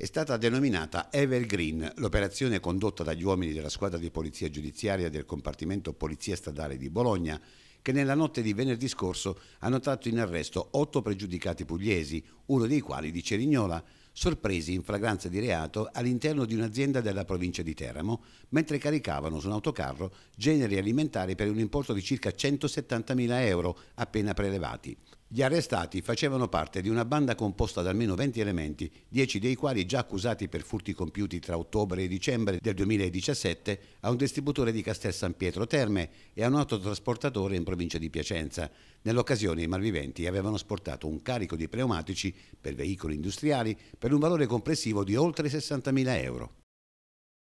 è stata denominata Evergreen, l'operazione condotta dagli uomini della squadra di polizia giudiziaria del compartimento Polizia Stradale di Bologna, che nella notte di venerdì scorso hanno tratto in arresto otto pregiudicati pugliesi, uno dei quali di Cerignola sorpresi in flagranza di reato all'interno di un'azienda della provincia di Teramo, mentre caricavano su un autocarro generi alimentari per un importo di circa 170.000 euro appena prelevati. Gli arrestati facevano parte di una banda composta da almeno 20 elementi, 10 dei quali già accusati per furti compiuti tra ottobre e dicembre del 2017 a un distributore di Castel San Pietro Terme e a un autotrasportatore in provincia di Piacenza. Nell'occasione i malviventi avevano sportato un carico di pneumatici per veicoli industriali per per un valore complessivo di oltre 60.000 euro.